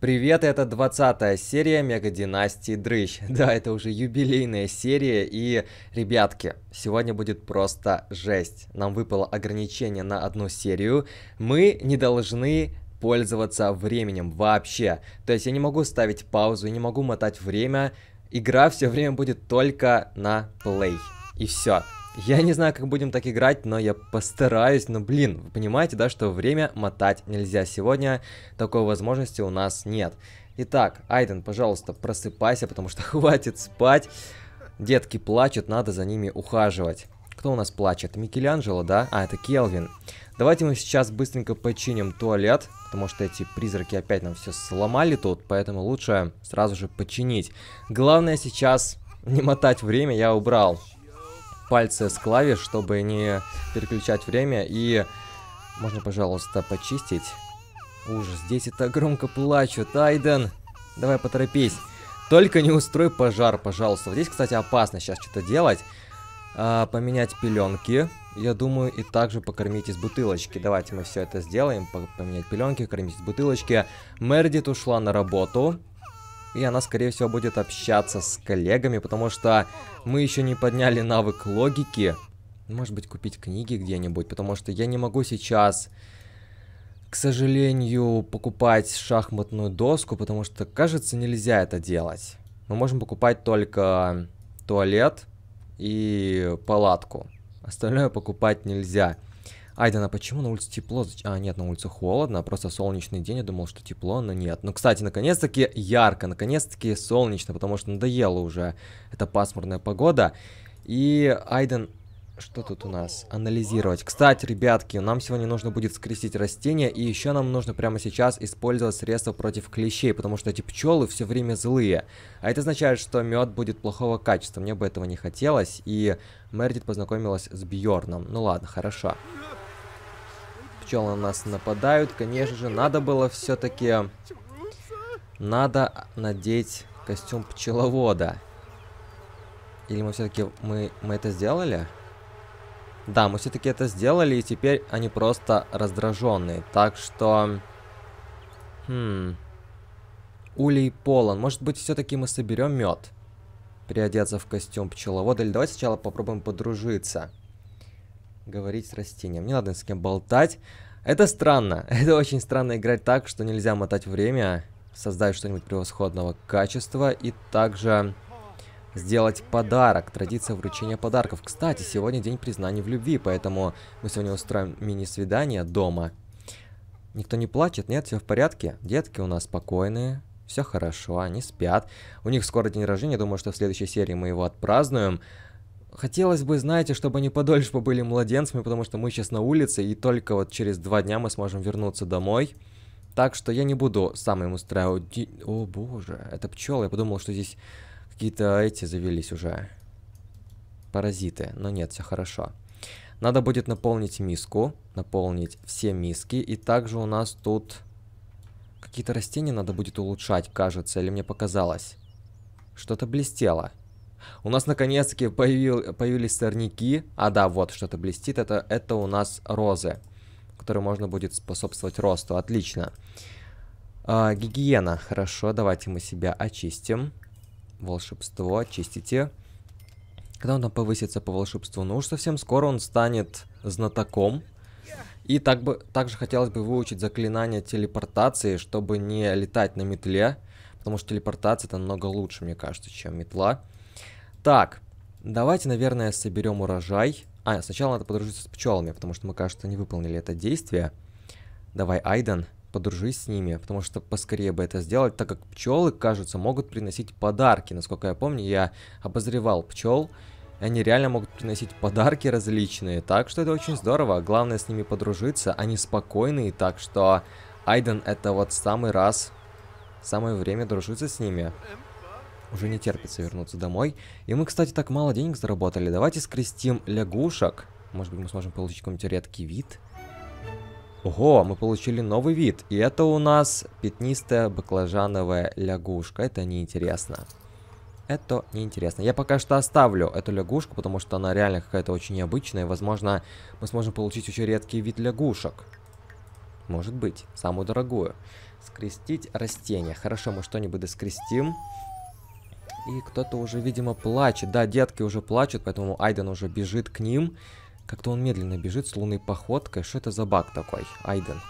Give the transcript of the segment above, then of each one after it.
Привет, это 20 серия Мегадинастии Дрыщ. Да, это уже юбилейная серия, и, ребятки, сегодня будет просто жесть. Нам выпало ограничение на одну серию. Мы не должны пользоваться временем вообще. То есть я не могу ставить паузу, не могу мотать время. Игра все время будет только на плей. И все. Я не знаю, как будем так играть, но я постараюсь. Но, блин, вы понимаете, да, что время мотать нельзя. Сегодня такой возможности у нас нет. Итак, Айден, пожалуйста, просыпайся, потому что хватит спать. Детки плачут, надо за ними ухаживать. Кто у нас плачет? Микеланджело, да? А, это Келвин. Давайте мы сейчас быстренько починим туалет, потому что эти призраки опять нам все сломали тут, поэтому лучше сразу же починить. Главное сейчас не мотать время, я убрал пальцы с клавиш, чтобы не переключать время. И можно, пожалуйста, почистить? Ужас, здесь это громко плачут. Айден, давай поторопись. Только не устрой пожар, пожалуйста. Вот здесь, кстати, опасно сейчас что-то делать. А, поменять пеленки. Я думаю, и также покормить из бутылочки. Давайте мы все это сделаем. Поменять пеленки, кормить из бутылочки. Мердит ушла на работу. И она, скорее всего, будет общаться с коллегами, потому что мы еще не подняли навык логики. Может быть, купить книги где-нибудь, потому что я не могу сейчас, к сожалению, покупать шахматную доску, потому что, кажется, нельзя это делать. Мы можем покупать только туалет и палатку. Остальное покупать нельзя. Айдана, почему на улице тепло? А, нет, на улице холодно, а просто солнечный день, я думал, что тепло, но нет. Ну, кстати, наконец-таки ярко, наконец-таки солнечно, потому что надоело уже эта пасмурная погода. И Айден что тут у нас? Анализировать. Кстати, ребятки, нам сегодня нужно будет скрестить растения, и еще нам нужно прямо сейчас использовать средства против клещей, потому что эти пчелы все время злые. А это означает, что мед будет плохого качества. Мне бы этого не хотелось, и Мердит познакомилась с Бьорном. Ну ладно, хорошо пчелы на нас нападают. Конечно же, надо было все-таки... Надо надеть костюм пчеловода. Или мы все-таки... Мы, мы это сделали? Да, мы все-таки это сделали, и теперь они просто раздраженные. Так что... Хм... Улей полон. Может быть, все-таки мы соберем мед? Приодеться в костюм пчеловода. Или давайте сначала попробуем подружиться говорить с растением. Не надо ни с кем болтать. Это странно. Это очень странно играть так, что нельзя мотать время, создать что-нибудь превосходного качества и также сделать подарок. Традиция вручения подарков. Кстати, сегодня день признания в любви, поэтому мы сегодня устроим мини-свидание дома. Никто не плачет? Нет, все в порядке? Детки у нас спокойные, все хорошо, они спят. У них скоро день рождения, думаю, что в следующей серии мы его отпразднуем. Хотелось бы, знаете, чтобы они подольше побыли младенцами, потому что мы сейчас на улице, и только вот через два дня мы сможем вернуться домой. Так что я не буду сам им устраивать... О боже, это пчелы. Я подумал, что здесь какие-то эти завелись уже. Паразиты. Но нет, все хорошо. Надо будет наполнить миску. Наполнить все миски. И также у нас тут... Какие-то растения надо будет улучшать, кажется. Или мне показалось. Что-то блестело. У нас наконец-таки появил, появились сорняки. А да, вот что-то блестит. Это, это у нас розы, которые можно будет способствовать росту. Отлично. А, гигиена. Хорошо, давайте мы себя очистим. Волшебство, очистите. Когда он там повысится по волшебству? Ну уж совсем скоро он станет знатоком. И так бы, также хотелось бы выучить заклинание телепортации, чтобы не летать на метле. Потому что телепортация это намного лучше, мне кажется, чем метла. Так, давайте, наверное, соберем урожай. А, сначала надо подружиться с пчелами, потому что мы, кажется, не выполнили это действие. Давай, Айден, подружись с ними, потому что поскорее бы это сделать, так как пчелы, кажется, могут приносить подарки. Насколько я помню, я обозревал пчел. Они реально могут приносить подарки различные, так что это очень здорово. Главное с ними подружиться, они спокойные, так что Айден это вот самый раз, самое время дружиться с ними уже не терпится вернуться домой. И мы, кстати, так мало денег заработали. Давайте скрестим лягушек. Может быть, мы сможем получить какой-нибудь редкий вид. Ого, мы получили новый вид. И это у нас пятнистая баклажановая лягушка. Это неинтересно. Это неинтересно. Я пока что оставлю эту лягушку, потому что она реально какая-то очень необычная. Возможно, мы сможем получить очень редкий вид лягушек. Может быть, самую дорогую. Скрестить растения Хорошо, мы что-нибудь скрестим и кто-то уже, видимо, плачет. Да, детки уже плачут, поэтому Айден уже бежит к ним. Как-то он медленно бежит с лунной походкой. Что это за баг такой, Айден?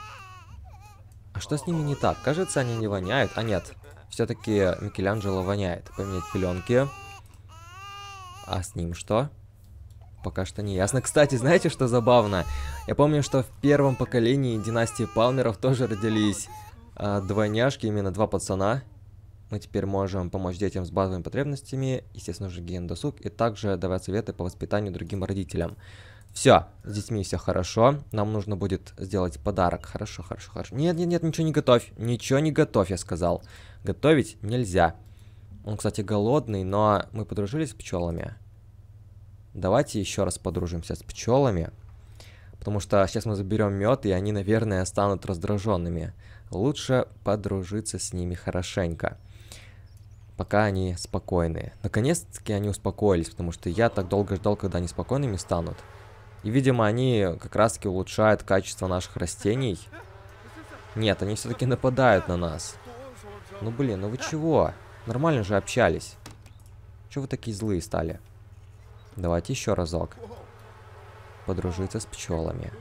А что с ними не так? Кажется, они не воняют. А нет, все-таки Микеланджело воняет. Поменять пеленки. А с ним что? Пока что не ясно. Кстати, знаете, что забавно? Я помню, что в первом поколении династии Палмеров тоже родились э, двойняшки, именно два пацана. Мы теперь можем помочь детям с базовыми потребностями, естественно же, гендосуг, и также давать советы по воспитанию другим родителям. Все, с детьми все хорошо. Нам нужно будет сделать подарок. Хорошо, хорошо, хорошо. Нет, нет, нет, ничего не готовь. Ничего не готовь, я сказал. Готовить нельзя. Он, кстати, голодный, но мы подружились с пчелами. Давайте еще раз подружимся с пчелами. Потому что сейчас мы заберем мед, и они, наверное, станут раздраженными. Лучше подружиться с ними хорошенько пока они спокойные. Наконец-таки они успокоились, потому что я так долго ждал, когда они спокойными станут. И, видимо, они как раз-таки улучшают качество наших растений. Нет, они все-таки нападают на нас. Ну, блин, ну вы чего? Нормально же общались. Чего вы такие злые стали? Давайте еще разок. Подружиться с пчелами.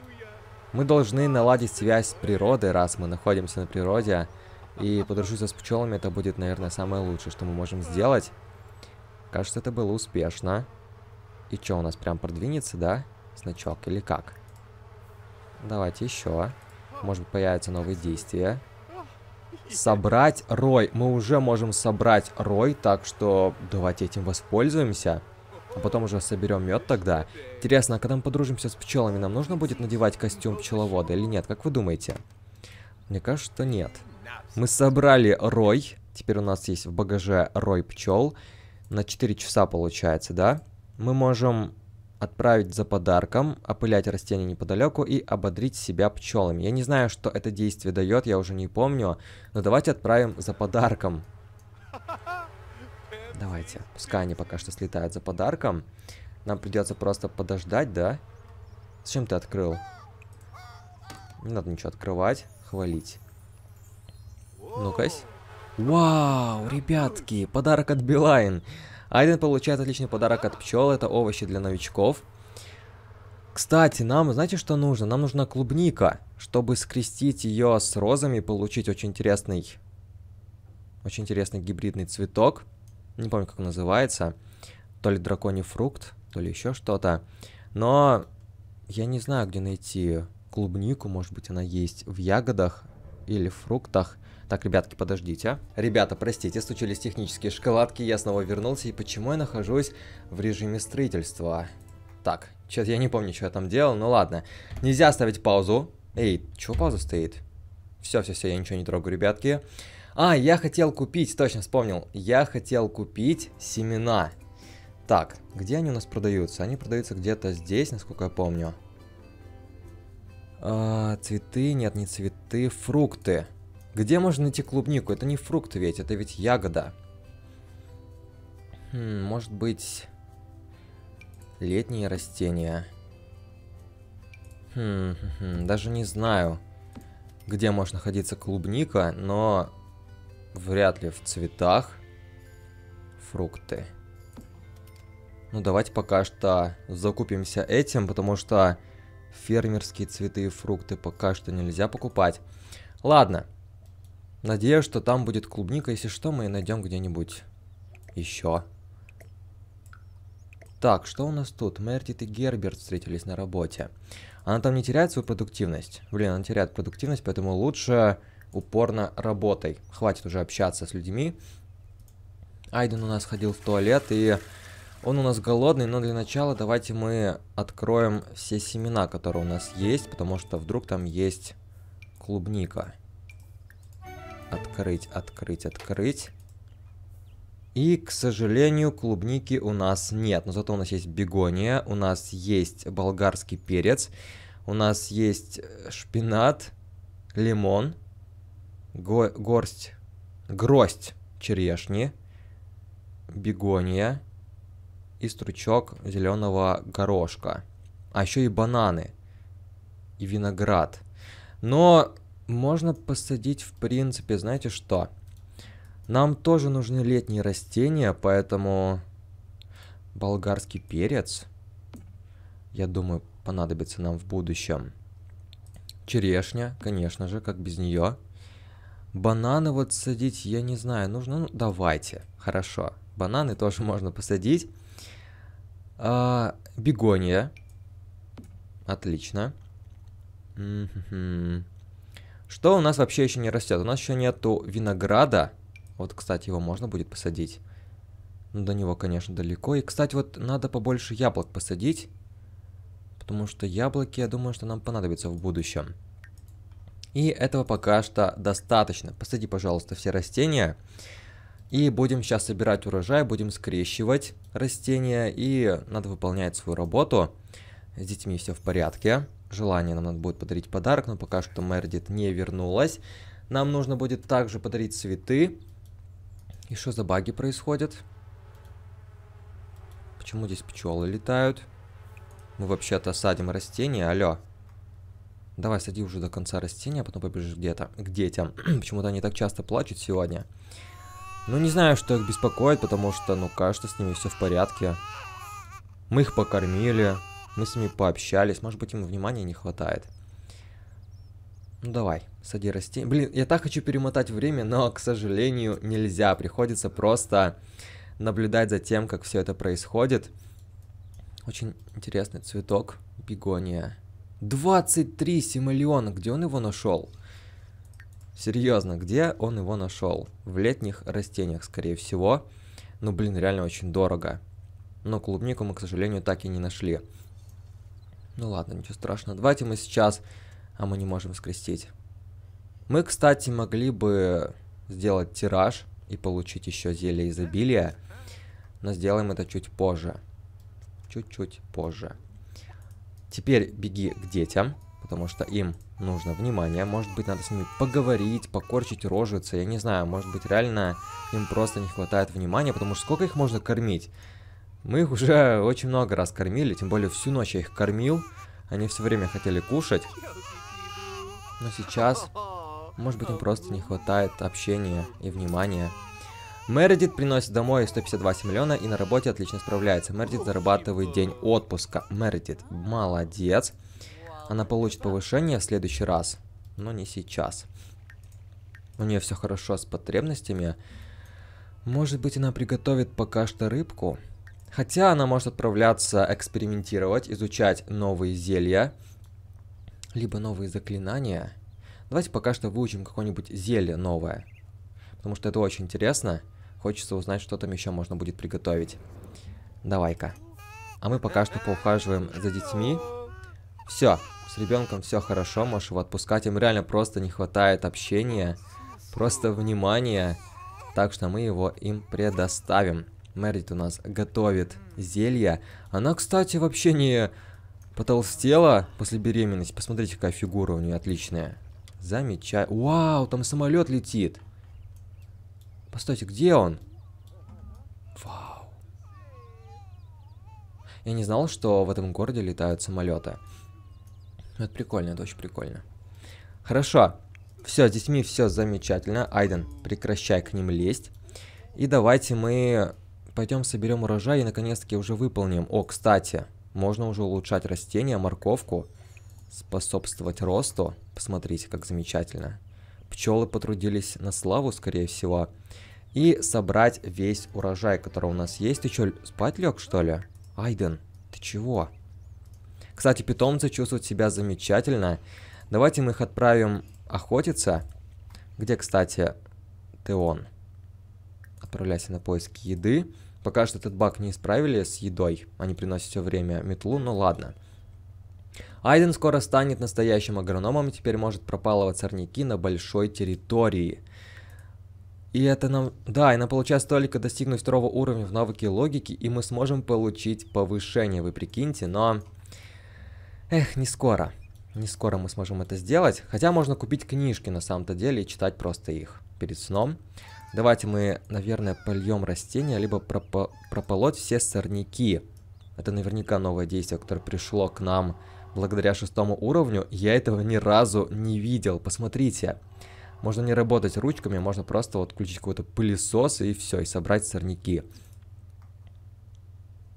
Мы должны наладить связь с природой, раз мы находимся на природе и подружиться с пчелами, это будет, наверное, самое лучшее, что мы можем сделать. Кажется, это было успешно. И что, у нас прям продвинется, да? Значок или как? Давайте еще. Может быть, появятся новые действия. Собрать рой. Мы уже можем собрать рой, так что давайте этим воспользуемся. А потом уже соберем мед тогда. Интересно, а когда мы подружимся с пчелами, нам нужно будет надевать костюм пчеловода или нет? Как вы думаете? Мне кажется, что Нет. Мы собрали рой. Теперь у нас есть в багаже рой пчел. На 4 часа получается, да? Мы можем отправить за подарком, опылять растения неподалеку и ободрить себя пчелами. Я не знаю, что это действие дает, я уже не помню. Но давайте отправим за подарком. Давайте, пускай они пока что слетают за подарком. Нам придется просто подождать, да? С чем ты открыл? Не надо ничего открывать, хвалить. Ну-ка. Вау, ребятки, подарок от Билайн. Айден получает отличный подарок от пчел, это овощи для новичков. Кстати, нам, знаете, что нужно? Нам нужна клубника, чтобы скрестить ее с розами и получить очень интересный, очень интересный гибридный цветок. Не помню, как он называется. То ли драконий фрукт, то ли еще что-то. Но я не знаю, где найти клубнику, может быть, она есть в ягодах или фруктах. Так, ребятки, подождите. а? Ребята, простите, случились технические шоколадки, я снова вернулся, и почему я нахожусь в режиме строительства? Так, что-то я не помню, что я там делал, Ну ладно. Нельзя ставить паузу. Эй, чего пауза стоит? Все-все-все, я ничего не трогаю, ребятки. А, я хотел купить, точно вспомнил. Я хотел купить семена. Так, где они у нас продаются? Они продаются где-то здесь, насколько я помню. А, цветы, нет, не цветы, фрукты. Где можно найти клубнику? Это не фрукт ведь, это ведь ягода. Хм, может быть... Летние растения. Хм, хм, хм даже не знаю, где может находиться клубника, но вряд ли в цветах фрукты. Ну, давайте пока что закупимся этим, потому что Фермерские цветы и фрукты пока что нельзя покупать. Ладно. Надеюсь, что там будет клубника. Если что, мы найдем где-нибудь еще. Так, что у нас тут? Мертит и Герберт встретились на работе. Она там не теряет свою продуктивность? Блин, она теряет продуктивность, поэтому лучше упорно работай. Хватит уже общаться с людьми. Айден у нас ходил в туалет и он у нас голодный, но для начала давайте мы откроем все семена, которые у нас есть, потому что вдруг там есть клубника. Открыть, открыть, открыть. И, к сожалению, клубники у нас нет, но зато у нас есть бегония, у нас есть болгарский перец, у нас есть э, шпинат, лимон, го горсть, гроздь черешни, бегония, и стручок зеленого горошка. А еще и бананы. И виноград. Но можно посадить, в принципе, знаете что? Нам тоже нужны летние растения, поэтому болгарский перец, я думаю, понадобится нам в будущем. Черешня, конечно же, как без нее. Бананы вот садить, я не знаю, нужно... Ну, давайте, хорошо. Бананы тоже можно посадить. А, бегония. Отлично. Что у нас вообще еще не растет? У нас еще нету винограда. Вот, кстати, его можно будет посадить. Но ну, до него, конечно, далеко. И, кстати, вот надо побольше яблок посадить. Потому что яблоки, я думаю, что нам понадобятся в будущем. И этого пока что достаточно. Посади, пожалуйста, все растения. И будем сейчас собирать урожай, будем скрещивать растения, и надо выполнять свою работу. С детьми все в порядке. Желание нам надо будет подарить подарок, но пока что Мердит не вернулась. Нам нужно будет также подарить цветы. И что за баги происходят? Почему здесь пчелы летают? Мы вообще-то садим растения, алло. Давай, сади уже до конца растения, а потом побежишь где-то к детям. Почему-то они так часто плачут сегодня. Ну, не знаю, что их беспокоит, потому что, ну, кажется, с ними все в порядке. Мы их покормили, мы с ними пообщались, может быть, им внимания не хватает. Ну, давай, сади расти. Блин, я так хочу перемотать время, но, к сожалению, нельзя. Приходится просто наблюдать за тем, как все это происходит. Очень интересный цветок, бегония. 23 симолеон, где он его нашел? Серьезно, где он его нашел? В летних растениях, скорее всего. Ну, блин, реально очень дорого. Но клубнику мы, к сожалению, так и не нашли. Ну ладно, ничего страшного. Давайте мы сейчас... А мы не можем скрестить. Мы, кстати, могли бы сделать тираж и получить еще зелье изобилия. Но сделаем это чуть позже. Чуть-чуть позже. Теперь беги к детям, потому что им нужно внимание, Может быть, надо с ними поговорить, покорчить рожицы, я не знаю. Может быть, реально им просто не хватает внимания, потому что сколько их можно кормить? Мы их уже очень много раз кормили, тем более всю ночь я их кормил. Они все время хотели кушать. Но сейчас, может быть, им просто не хватает общения и внимания. Мередит приносит домой 152 миллиона и на работе отлично справляется. Мередит зарабатывает день отпуска. Мередит, молодец. Она получит повышение в следующий раз, но не сейчас. У нее все хорошо с потребностями. Может быть, она приготовит пока что рыбку? Хотя она может отправляться экспериментировать, изучать новые зелья, либо новые заклинания. Давайте пока что выучим какое-нибудь зелье новое, потому что это очень интересно. Хочется узнать, что там еще можно будет приготовить. Давай-ка. А мы пока что поухаживаем за детьми. Все, с ребенком все хорошо, можешь его отпускать. Им реально просто не хватает общения, просто внимания. Так что мы его им предоставим. Мэрит у нас готовит зелье. Она, кстати, вообще не потолстела после беременности. Посмотрите, какая фигура у нее отличная. Замечай. Вау, там самолет летит. Постойте, где он? Вау. Я не знал, что в этом городе летают самолеты. Ну, это прикольно, это очень прикольно. Хорошо. Все, с детьми все замечательно. Айден, прекращай к ним лезть. И давайте мы пойдем соберем урожай и наконец-таки уже выполним. О, кстати, можно уже улучшать растения, морковку, способствовать росту. Посмотрите, как замечательно. Пчелы потрудились на славу, скорее всего. И собрать весь урожай, который у нас есть. Ты что, спать лег, что ли? Айден, ты чего? Кстати, питомцы чувствуют себя замечательно. Давайте мы их отправим охотиться. Где, кстати, ты он? Отправляйся на поиски еды. Пока что этот баг не исправили с едой. Они приносят все время метлу, Но ну ладно. Айден скоро станет настоящим агрономом и теперь может пропалывать сорняки на большой территории. И это нам... Да, и нам получается только достигнуть второго уровня в навыке логики, и мы сможем получить повышение, вы прикиньте, но... Эх, не скоро. Не скоро мы сможем это сделать. Хотя можно купить книжки на самом-то деле и читать просто их перед сном. Давайте мы, наверное, польем растения, либо пропо прополоть все сорняки. Это наверняка новое действие, которое пришло к нам благодаря шестому уровню. Я этого ни разу не видел, посмотрите. Можно не работать ручками, можно просто вот включить какой-то пылесос и все, и собрать сорняки.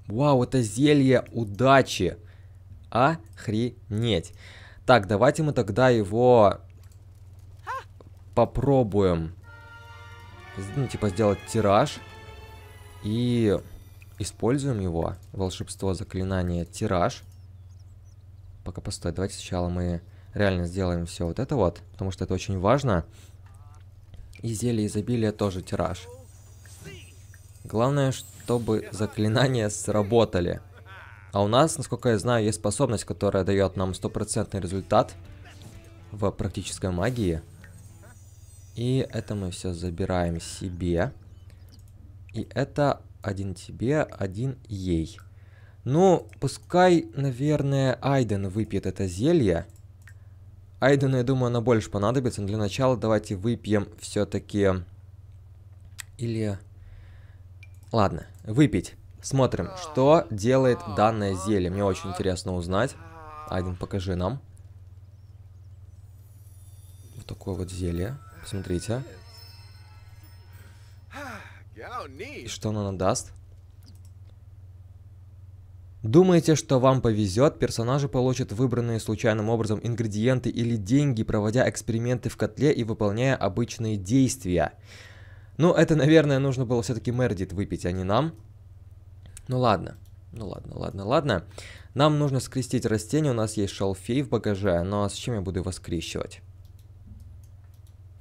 Вау, это зелье удачи. Охренеть. Так, давайте мы тогда его попробуем, ну, типа, сделать тираж. И используем его. Волшебство, заклинание, тираж. Пока постой, давайте сначала мы реально сделаем все вот это вот, потому что это очень важно. И зелье изобилия тоже тираж. Главное, чтобы заклинания сработали. А у нас, насколько я знаю, есть способность, которая дает нам стопроцентный результат в практической магии. И это мы все забираем себе. И это один тебе, один ей. Ну, пускай, наверное, Айден выпьет это зелье. Айдену, я думаю, оно больше понадобится. Но для начала давайте выпьем все-таки... Или... Ладно, выпить. Смотрим, что делает данное зелье. Мне очень интересно узнать. Айден, покажи нам. Вот такое вот зелье. Смотрите, И что оно нам даст? Думаете, что вам повезет? Персонажи получат выбранные случайным образом ингредиенты или деньги, проводя эксперименты в котле и выполняя обычные действия. Ну, это, наверное, нужно было все-таки Мердит выпить, а не нам. Ну ладно, ну ладно, ладно, ладно. Нам нужно скрестить растение, у нас есть шалфей в багаже, но ну а с чем я буду его скрещивать?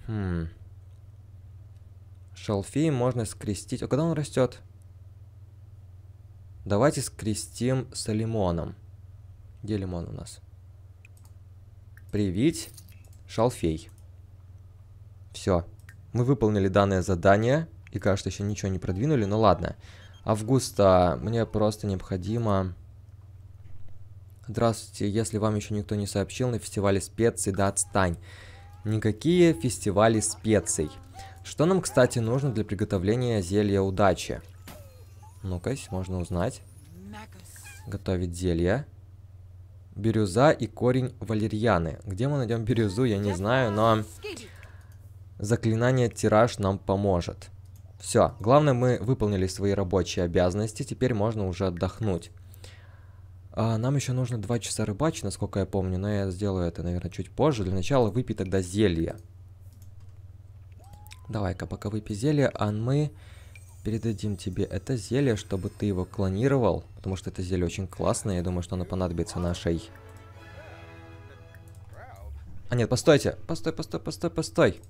Хм. Шалфей можно скрестить. А когда он растет? Давайте скрестим с лимоном. Где лимон у нас? Привить шалфей. Все. Мы выполнили данное задание. И, кажется, еще ничего не продвинули, но ладно. Ладно. Августа, мне просто необходимо... Здравствуйте, если вам еще никто не сообщил, на фестивале специй, да отстань. Никакие фестивали специй. Что нам, кстати, нужно для приготовления зелья удачи? Ну-ка, можно узнать. Готовить зелье. Бирюза и корень валерьяны. Где мы найдем бирюзу, я не знаю, но заклинание тираж нам поможет. Все, главное, мы выполнили свои рабочие обязанности, теперь можно уже отдохнуть. А, нам еще нужно 2 часа рыбачить, насколько я помню, но я сделаю это, наверное, чуть позже. Для начала выпей тогда зелье. Давай-ка пока выпей зелье, а мы передадим тебе это зелье, чтобы ты его клонировал, потому что это зелье очень классное, я думаю, что оно понадобится нашей... А нет, постойте, постой, постой, постой, постой.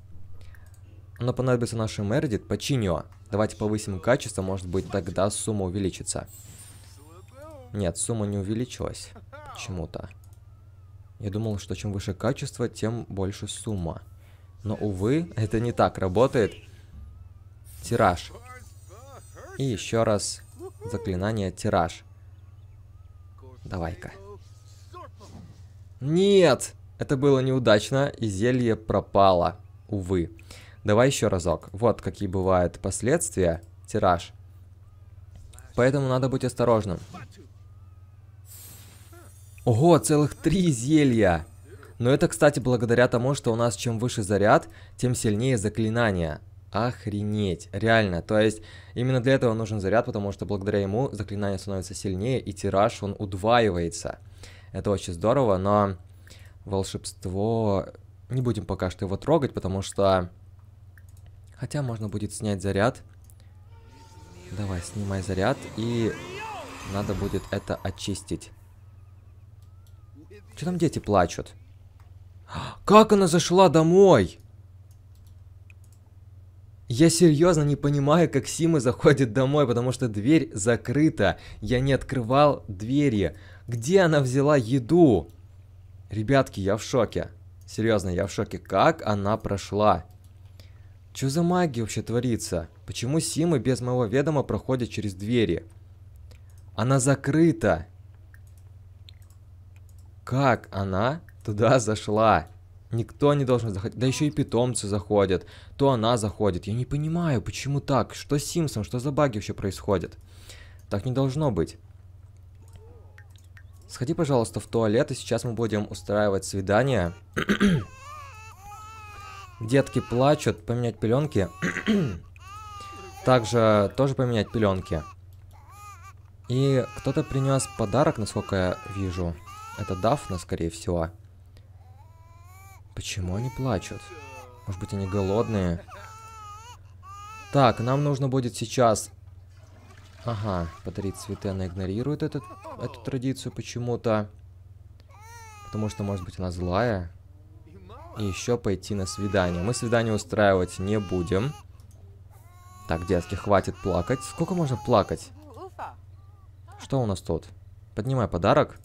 Но понадобится наша Мередит, починю. Давайте повысим качество, может быть тогда сумма увеличится. Нет, сумма не увеличилась. Почему-то. Я думал, что чем выше качество, тем больше сумма. Но, увы, это не так работает. Тираж. И еще раз заклинание тираж. Давай-ка. Нет! Это было неудачно, и зелье пропало. Увы. Давай еще разок. Вот какие бывают последствия. Тираж. Поэтому надо быть осторожным. Ого, целых три зелья! Но это, кстати, благодаря тому, что у нас чем выше заряд, тем сильнее заклинание. Охренеть, реально. То есть, именно для этого нужен заряд, потому что благодаря ему заклинание становится сильнее, и тираж, он удваивается. Это очень здорово, но волшебство... Не будем пока что его трогать, потому что Хотя можно будет снять заряд. Давай, снимай заряд. И надо будет это очистить. Что там дети плачут? Как она зашла домой? Я серьезно не понимаю, как Сима заходит домой, потому что дверь закрыта. Я не открывал двери. Где она взяла еду? Ребятки, я в шоке. Серьезно, я в шоке. Как она прошла? Чё за магия вообще творится? Почему Симы без моего ведома проходят через двери? Она закрыта. Как она туда зашла? Никто не должен заходить. Да еще и питомцы заходят. То она заходит. Я не понимаю, почему так? Что с Симсом? Что за баги вообще происходят? Так не должно быть. Сходи, пожалуйста, в туалет, и сейчас мы будем устраивать свидание. Детки плачут, поменять пеленки. Также тоже поменять пеленки. И кто-то принес подарок, насколько я вижу. Это Дафна, скорее всего. Почему они плачут? Может быть, они голодные? Так, нам нужно будет сейчас... Ага, подарить цветы. Она игнорирует этот, эту традицию почему-то. Потому что, может быть, она злая и еще пойти на свидание. Мы свидание устраивать не будем. Так, детки, хватит плакать. Сколько можно плакать? Что у нас тут? Поднимай подарок.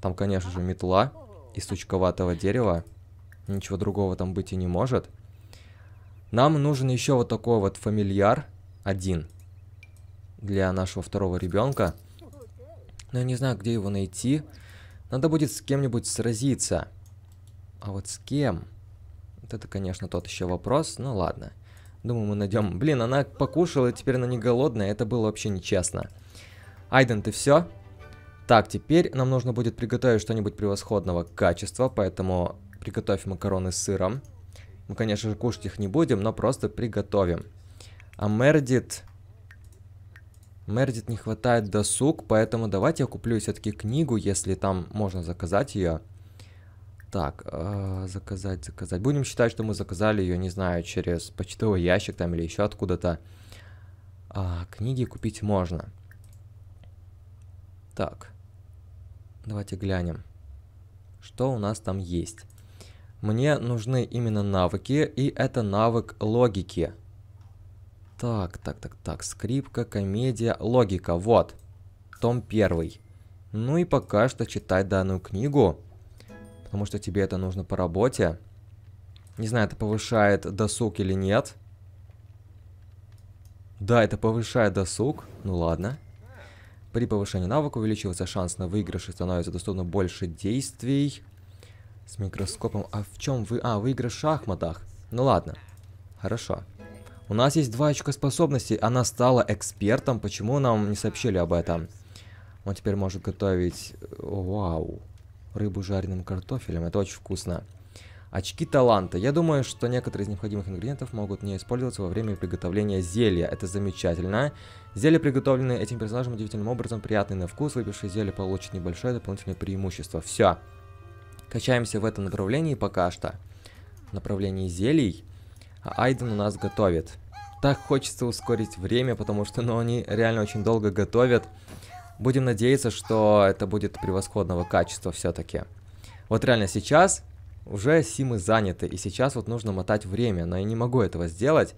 Там, конечно же, метла из сучковатого дерева. Ничего другого там быть и не может. Нам нужен еще вот такой вот фамильяр один для нашего второго ребенка. Но я не знаю, где его найти. Надо будет с кем-нибудь сразиться. А вот с кем? Вот это, конечно, тот еще вопрос. Ну ладно. Думаю, мы найдем. Блин, она покушала, теперь она не голодная. Это было вообще нечестно. Айден, ты все? Так, теперь нам нужно будет приготовить что-нибудь превосходного качества, поэтому приготовь макароны с сыром. Мы, конечно же, кушать их не будем, но просто приготовим. А Мердит... Мердит не хватает досуг, поэтому давайте я куплю все-таки книгу, если там можно заказать ее. Так, э, заказать, заказать. Будем считать, что мы заказали ее, не знаю, через почтовый ящик там или еще откуда-то. А, книги купить можно. Так, давайте глянем, что у нас там есть. Мне нужны именно навыки, и это навык логики. Так, так, так, так, скрипка, комедия, логика, вот. Том первый. Ну и пока что читать данную книгу потому что тебе это нужно по работе. Не знаю, это повышает досуг или нет. Да, это повышает досуг. Ну ладно. При повышении навыка увеличивается шанс на выигрыш и становится доступно больше действий. С микроскопом. А в чем вы... А, выигрыш в шахматах. Ну ладно. Хорошо. У нас есть два очка способностей. Она стала экспертом. Почему нам не сообщили об этом? Он теперь может готовить... Вау рыбу жареным картофелем. Это очень вкусно. Очки таланта. Я думаю, что некоторые из необходимых ингредиентов могут не использоваться во время приготовления зелья. Это замечательно. Зелья, приготовленные этим персонажем удивительным образом, приятные на вкус. Выпивший зелье получит небольшое дополнительное преимущество. Все. Качаемся в этом направлении пока что. В направлении зелий. А Айден у нас готовит. Так хочется ускорить время, потому что ну, они реально очень долго готовят. Будем надеяться, что это будет превосходного качества все-таки. Вот реально сейчас уже симы заняты, и сейчас вот нужно мотать время, но я не могу этого сделать.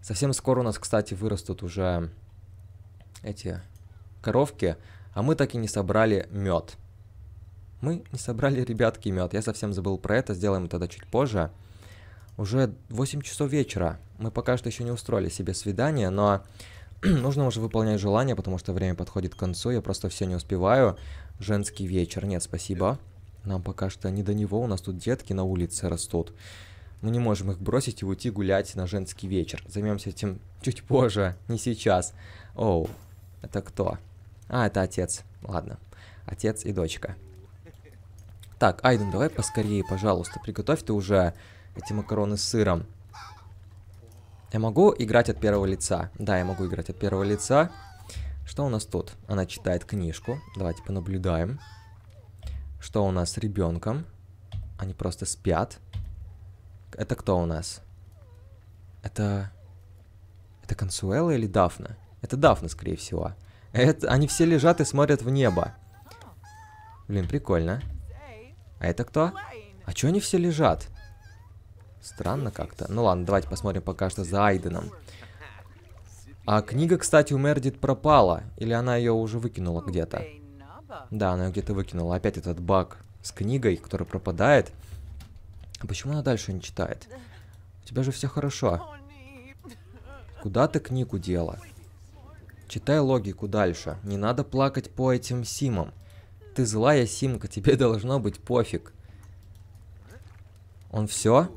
Совсем скоро у нас, кстати, вырастут уже эти коровки, а мы так и не собрали мед. Мы не собрали, ребятки, мед. Я совсем забыл про это, сделаем тогда чуть позже. Уже 8 часов вечера. Мы пока что еще не устроили себе свидание, но нужно уже выполнять желание, потому что время подходит к концу, я просто все не успеваю. Женский вечер, нет, спасибо. Нам пока что не до него, у нас тут детки на улице растут. Мы не можем их бросить и уйти гулять на женский вечер. Займемся этим чуть позже, не сейчас. Оу, это кто? А, это отец. Ладно, отец и дочка. Так, Айден, давай поскорее, пожалуйста, приготовь ты уже эти макароны с сыром. Я могу играть от первого лица. Да, я могу играть от первого лица. Что у нас тут? Она читает книжку. Давайте понаблюдаем. Что у нас с ребенком? Они просто спят. Это кто у нас? Это... Это Консуэла или Дафна? Это Дафна, скорее всего. Это... Они все лежат и смотрят в небо. Блин, прикольно. А это кто? А чё они все лежат? Странно как-то. Ну ладно, давайте посмотрим пока что за Айденом. А книга, кстати, у Мердит пропала. Или она ее уже выкинула где-то? Да, она ее где-то выкинула. Опять этот баг с книгой, которая пропадает. Почему она дальше не читает? У тебя же все хорошо. Куда ты книгу дела? Читай логику дальше. Не надо плакать по этим симам. Ты злая симка, тебе должно быть пофиг. Он все?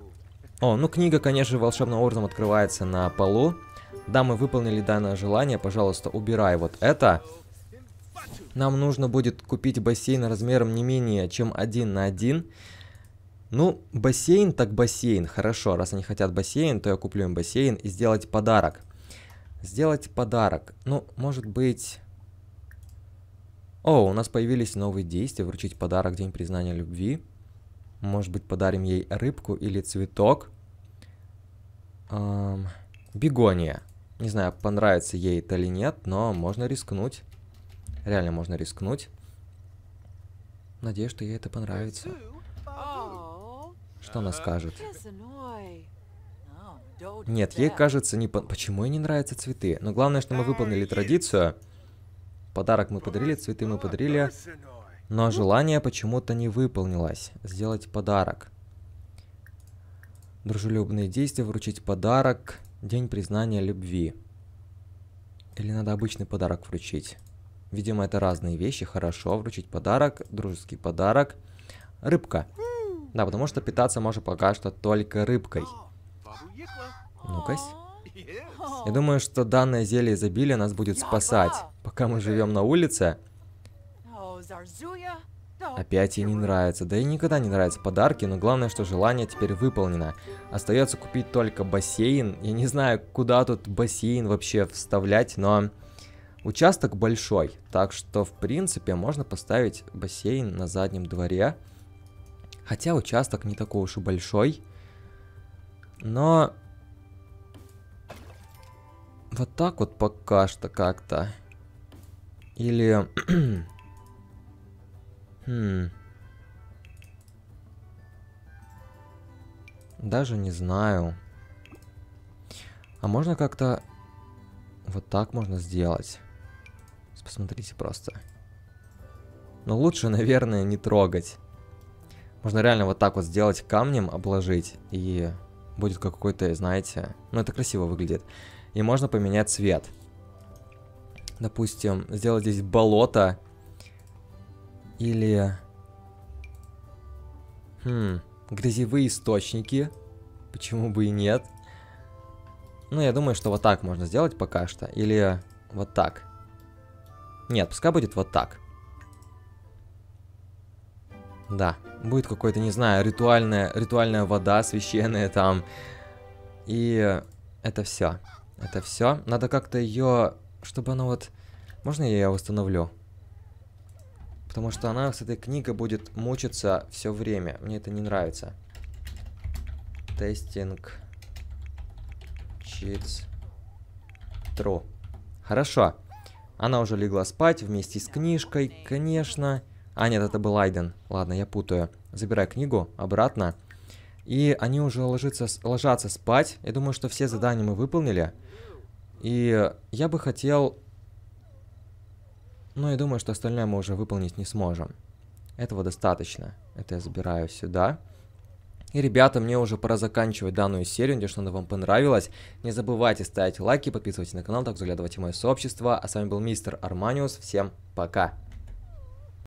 О, ну книга, конечно волшебным образом открывается на полу. Да, мы выполнили данное желание, пожалуйста, убирай вот это. Нам нужно будет купить бассейн размером не менее чем один на один. Ну, бассейн так бассейн, хорошо, раз они хотят бассейн, то я куплю им бассейн и сделать подарок. Сделать подарок, ну, может быть... О, у нас появились новые действия, вручить подарок День признания любви. Может быть, подарим ей рыбку или цветок. Эм, бегония. Не знаю, понравится ей это или нет, но можно рискнуть. Реально можно рискнуть. Надеюсь, что ей это понравится. Что она скажет? Нет, ей кажется не... По... Почему ей не нравятся цветы? Но главное, что мы выполнили традицию. Подарок мы подарили, цветы мы подарили. Но желание почему-то не выполнилось. Сделать подарок. Дружелюбные действия, вручить подарок. День признания любви. Или надо обычный подарок вручить. Видимо, это разные вещи. Хорошо, вручить подарок, дружеский подарок. Рыбка. Да, потому что питаться можно пока что только рыбкой. Ну-ка. Я думаю, что данное зелье изобилия нас будет спасать, пока мы живем на улице. Опять ей не нравится. Да и никогда не нравятся подарки, но главное, что желание теперь выполнено. Остается купить только бассейн. Я не знаю, куда тут бассейн вообще вставлять, но участок большой. Так что, в принципе, можно поставить бассейн на заднем дворе. Хотя участок не такой уж и большой. Но... Вот так вот пока что как-то. Или... Хм. Даже не знаю. А можно как-то... Вот так можно сделать. Посмотрите просто. Но ну, лучше, наверное, не трогать. Можно реально вот так вот сделать камнем, обложить. И будет какой-то, знаете... Ну, это красиво выглядит. И можно поменять цвет. Допустим, сделать здесь болото или... Хм, грязевые источники. Почему бы и нет? Ну, я думаю, что вот так можно сделать пока что. Или вот так. Нет, пускай будет вот так. Да, будет какой-то, не знаю, ритуальная, ритуальная вода священная там. И это все. Это все. Надо как-то ее, чтобы она вот... Можно я ее восстановлю? Потому что она с этой книгой будет мучиться все время. Мне это не нравится. Тестинг. Читс. Тру. Хорошо. Она уже легла спать вместе с книжкой, конечно. А, нет, это был Айден. Ладно, я путаю. Забираю книгу обратно. И они уже ложатся, ложатся спать. Я думаю, что все задания мы выполнили. И я бы хотел ну и думаю, что остальное мы уже выполнить не сможем. Этого достаточно. Это я забираю сюда. И, ребята, мне уже пора заканчивать данную серию. Надеюсь, что она вам понравилась. Не забывайте ставить лайки, подписывайтесь на канал, так заглядывайте в мое сообщество. А с вами был мистер Арманиус. Всем пока!